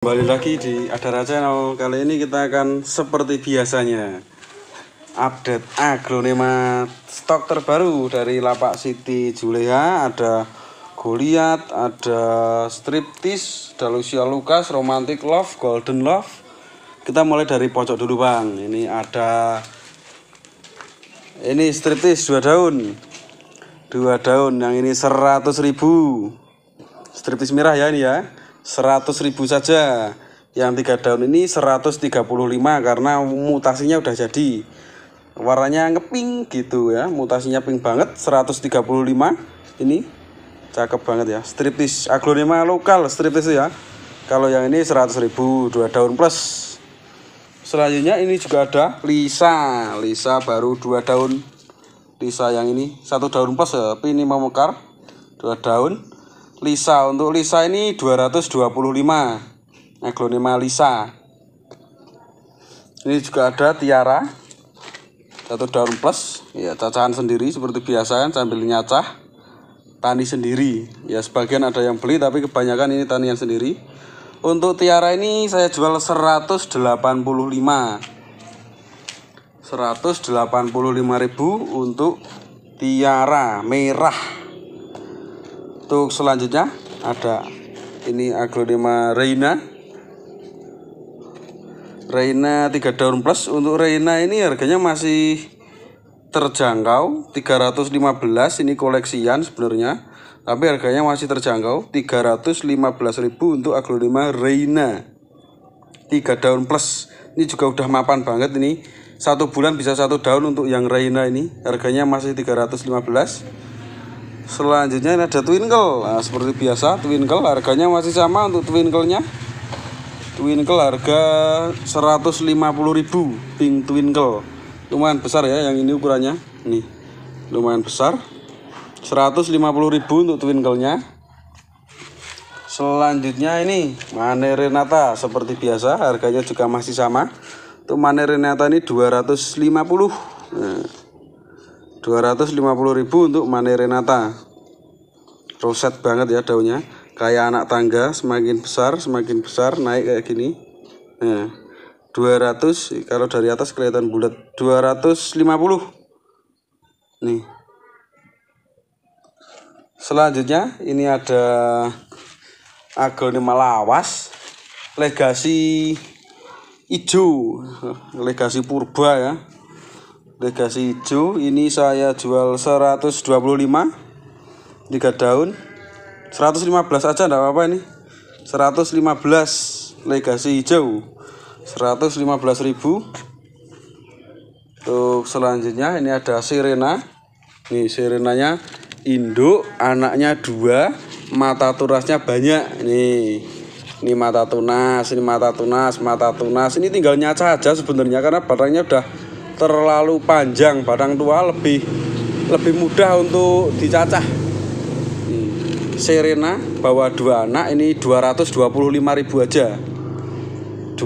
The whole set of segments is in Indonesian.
Kembali lagi di Adara Channel Kali ini kita akan seperti biasanya Update aglonema stok terbaru dari lapak Siti Julia Ada Goliath, ada Striptis, Dalusia Lucas Romantic Love, Golden Love Kita mulai dari pojok dulu bang Ini ada Ini Striptis dua daun Dua daun yang ini 100.000 ribu Striptis merah ya ini ya 100 ribu saja yang tiga daun ini 135 karena mutasinya udah jadi warnanya ngeping gitu ya mutasinya pink banget 135 ini cakep banget ya striptis aglonema lokal striptis ya kalau yang ini ribu dua daun plus selanjutnya ini juga ada lisa lisa baru dua daun lisa yang ini satu daun plus ya, tapi ini mau mekar dua daun Lisa untuk Lisa ini 225 aglonema Lisa ini juga ada tiara satu daun plus ya cacahan sendiri seperti biasa kan sambil nyacah tani sendiri ya sebagian ada yang beli tapi kebanyakan ini tanian sendiri untuk tiara ini saya jual 185 185.000 untuk tiara merah untuk selanjutnya ada ini aglonema Reina. Reina 3 daun plus untuk Reina ini harganya masih terjangkau 315 ini koleksian sebenarnya tapi harganya masih terjangkau 315.000 untuk aglonema Reina 3 daun plus ini juga udah mapan banget ini satu bulan bisa satu daun untuk yang Reina ini harganya masih 315 selanjutnya ini ada twinkle nah, seperti biasa twinkle harganya masih sama untuk twinkle-nya twinkle harga 150.000 pink twinkle lumayan besar ya yang ini ukurannya nih lumayan besar 150.000 untuk twinkle-nya selanjutnya ini Mane Renata seperti biasa harganya juga masih sama untuk Mane Renata ini 250 nah 250.000 untuk Mane Renata roset banget ya daunnya kayak anak tangga semakin besar semakin besar naik kayak gini nah 200 kalau dari atas kelihatan bulat 250 nih selanjutnya ini ada aglonema lawas legasi hijau legasi purba ya legasi hijau ini saya jual 125 3 daun 115 aja enggak apa-apa ini 115 legasi hijau 115 ribu untuk selanjutnya ini ada sirena nih sirenanya induk anaknya dua mata tunasnya banyak nih ini mata tunas ini mata tunas mata tunas ini tinggal nyaca aja sebenarnya karena barangnya udah terlalu panjang batang tua lebih lebih mudah untuk dicacah Serena bawa dua anak ini ribu aja 225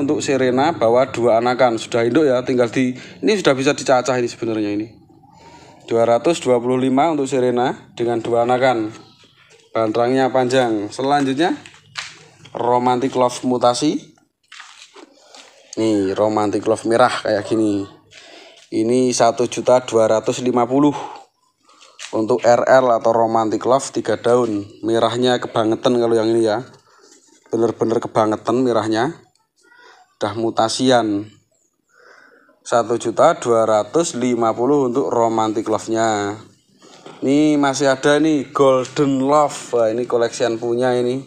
untuk Serena bawa dua anakan sudah induk ya tinggal di ini sudah bisa dicacah ini sebenarnya ini 225 untuk Serena dengan dua anakan bantrangnya panjang selanjutnya romantic love mutasi Nih, romantic love merah kayak gini. Ini 1.250 untuk RL atau romantic love 3 daun. Merahnya kebangetan kalau yang ini ya. Bener-bener kebangetan merahnya. Dah mutasian. 1.250 untuk romantic love-nya. Ini masih ada nih Golden Love. Wah, ini koleksian punya ini.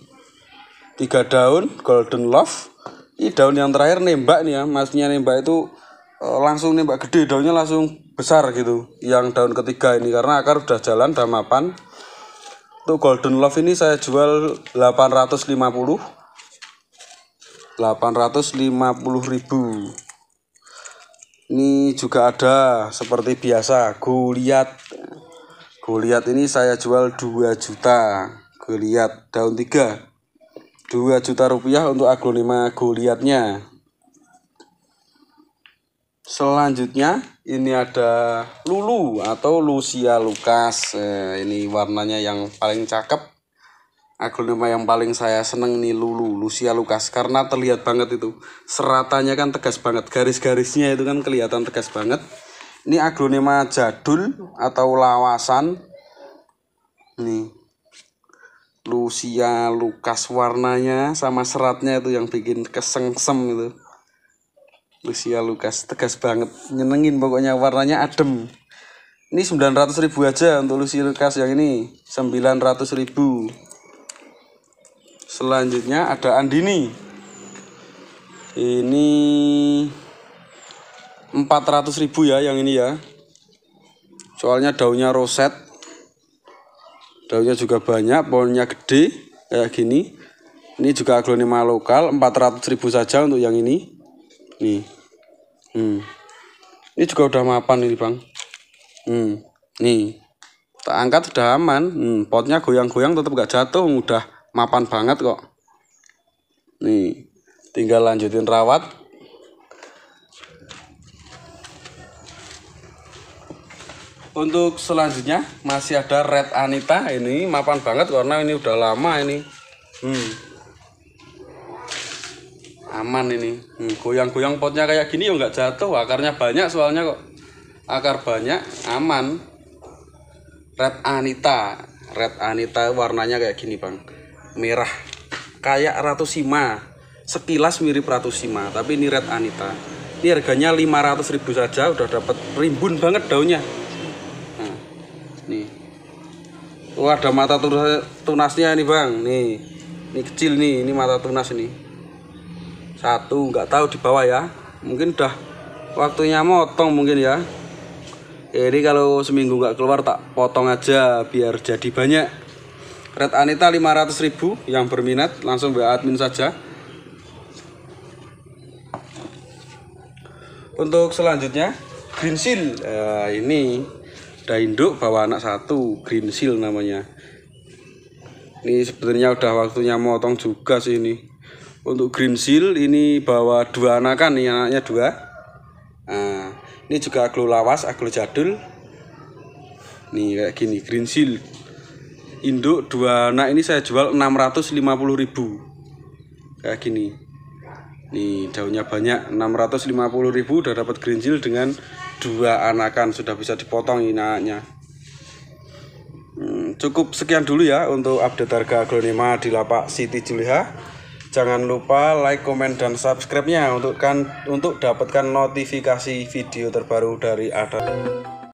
Tiga daun Golden Love ini daun yang terakhir nembak nih ya maksudnya nembak itu eh, langsung nembak gede daunnya langsung besar gitu yang daun ketiga ini karena akar udah jalan udah mapan untuk golden love ini saya jual 850 850 ribu ini juga ada seperti biasa goliat goliat ini saya jual 2 juta goliat daun 3 2 juta rupiah untuk aglonema goliatnya selanjutnya ini ada Lulu atau Lucia Lukas eh, ini warnanya yang paling cakep aglonema yang paling saya seneng nih Lulu Lucia Lukas karena terlihat banget itu seratanya kan tegas banget garis-garisnya itu kan kelihatan tegas banget ini aglonema jadul atau lawasan nih Lucia Lukas warnanya sama seratnya itu yang bikin kesengsem itu Lucia Lukas tegas banget nyenengin pokoknya warnanya adem ini 900 ribu aja untuk Lucia Lukas yang ini 900 ribu selanjutnya ada Andini ini 400 ribu ya yang ini ya soalnya daunnya roset daunnya juga banyak pohonnya gede kayak gini ini juga aglonema lokal 400.000 saja untuk yang ini nih hmm. ini juga udah mapan ini bang hmm. nih tak angkat udah aman hmm. potnya goyang-goyang tetap gak jatuh udah mapan banget kok nih tinggal lanjutin rawat Untuk selanjutnya masih ada Red Anita ini mapan banget karena ini udah lama ini. Hmm. Aman ini. goyang hmm, goyang-goyang potnya kayak gini ya nggak jatuh, akarnya banyak soalnya kok. Akar banyak, aman. Red Anita. Red Anita warnanya kayak gini, Bang. Merah. Kayak ratu sima Sekilas mirip ratu sima tapi ini Red Anita. Ini harganya ribu saja udah dapat rimbun banget daunnya nih oh ada mata tunasnya nih bang nih ini kecil nih ini mata tunas ini satu nggak tahu di bawah ya mungkin udah waktunya motong mungkin ya, ya ini kalau seminggu nggak keluar tak potong aja biar jadi banyak red anita 500.000 yang berminat langsung WA admin saja untuk selanjutnya green seal ya, eh, ini ada induk bawa anak satu green seal namanya ini sebenarnya udah waktunya motong juga sih ini untuk green seal ini bawa dua anakan nih anaknya dua nah, ini juga aglo lawas aglo jadul nih kayak gini green seal induk dua anak ini saya jual 650.000 kayak gini nih daunnya banyak 650.000 udah dapat green seal dengan dua anakan sudah bisa dipotong inaknya hmm, cukup sekian dulu ya untuk update harga aglonema di lapak Siti Juliha jangan lupa like, comment dan subscribe-nya untuk kan untuk dapatkan notifikasi video terbaru dari ada.